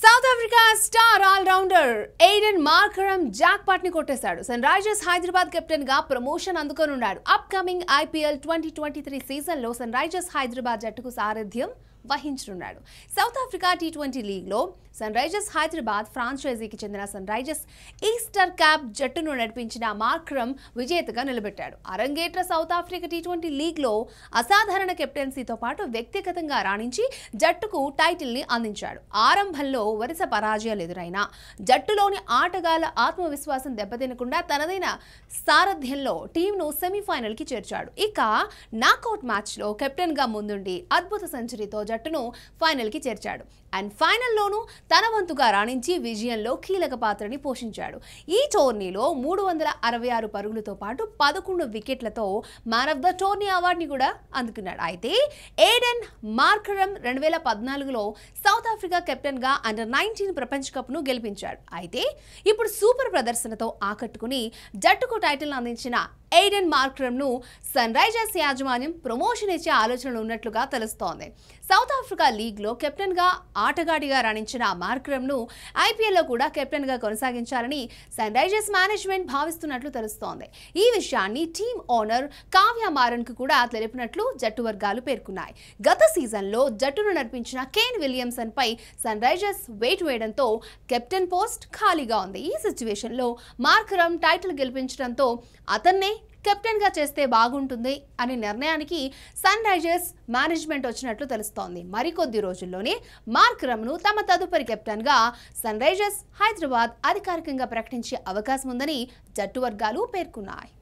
south Africa star allrounder Aiden Markram jackpot ని కొట్టేశాడు Sunrisers Hyderabad captain గా promotion ఉన్నాడు upcoming IPL twenty twenty three season లో Sunrisers Hyderabad జట్టుకు సారథ్యం వహించనున్నాడు సౌత్ ఆఫ్రికా టీ ట్వంటీ లీగ్లో సన్ రైజర్స్ హైదరాబాద్ ఫ్రాంచైజీకి చెందిన సన్ రైజర్స్ ఈస్టర్ క్యాప్ జట్టును నడిపించిన మార్క్రమ్ విజేతగా నిలబెట్టాడు అరంగేట్ర సౌత్ ఆఫ్రికా టీ ట్వంటీ లీగ్లో అసాధారణ కెప్టెన్సీతో పాటు వ్యక్తిగతంగా రాణించి జట్టుకు టైటిల్ని అందించాడు ఆరంభంలో వరుస పరాజయాలు ఎదురైనా జట్టులోని ఆటగాళ్ల ఆత్మవిశ్వాసం దెబ్బతినకుండా తనదైన సారథ్యంలో టీంను సెమీఫైనల్కి చేర్చాడు ఇక నాకౌట్ మ్యాచ్లో కెప్టెన్గా ముందుండి అద్భుత సెంచరీతో జట్టును ఫైనల్కి చేర్చాడు అండ్ ఫైనల్లోనూ తన వంతుగా రాణించి విజయంలో కీలక పాత్రని పోషించాడు ఈ టోర్నీలో మూడు వందల అరవై ఆరు పరుగులతో పాటు పదకొండు వికెట్లతో మ్యాన్ ఆఫ్ ద టోర్నీ అవార్డుని కూడా అందుకున్నాడు అయితే ఏడెన్ మార్కరమ్ రెండు వేల పద్నాలుగులో సౌత్ ఆఫ్రికా కెప్టెన్గా అండర్ నైన్టీన్ ప్రపంచ కప్ను గెలిపించాడు అయితే ఇప్పుడు సూపర్ ప్రదర్శనతో ఆకట్టుకుని జట్టుకు టైటిల్ అందించిన ఎయిడెన్ ను సన్ రైజర్స్ యాజమాన్యం ప్రమోషన్ ఇచ్చే ఆలోచనలు ఉన్నట్లుగా తెలుస్తోంది సౌత్ ఆఫ్రికా లీగ్లో కెప్టెన్గా ఆటగాడిగా రాణించిన మార్క్రమ్ను ఐపీఎల్లో కూడా కెప్టెన్గా కొనసాగించాలని సన్ రైజర్స్ మేనేజ్మెంట్ భావిస్తున్నట్లు తెలుస్తోంది ఈ విషయాన్ని టీమ్ ఓనర్ కావ్య కు కూడా తెలిపినట్లు జట్టు వర్గాలు పేర్కొన్నాయి గత సీజన్లో జట్టును నడిపించిన కేన్ విలియమ్సన్పై సన్ రైజర్స్ వెయిట్ వేయడంతో కెప్టెన్ పోస్ట్ ఖాళీగా ఉంది ఈ లో మార్క్రమ్ టైటిల్ గెలిపించడంతో అతన్నే కెప్టెన్గా చేస్తే బాగుంటుంది అనే నిర్ణయానికి సన్ రైజర్స్ మేనేజ్మెంట్ వచ్చినట్లు తెలుస్తోంది మరికొద్ది రోజుల్లోనే మార్క్ రమ్ను తమ తదుపరి కెప్టెన్గా సన్ రైజర్స్ హైదరాబాద్ అధికారికంగా ప్రకటించే అవకాశం ఉందని జట్టు వర్గాలు పేర్కొన్నాయి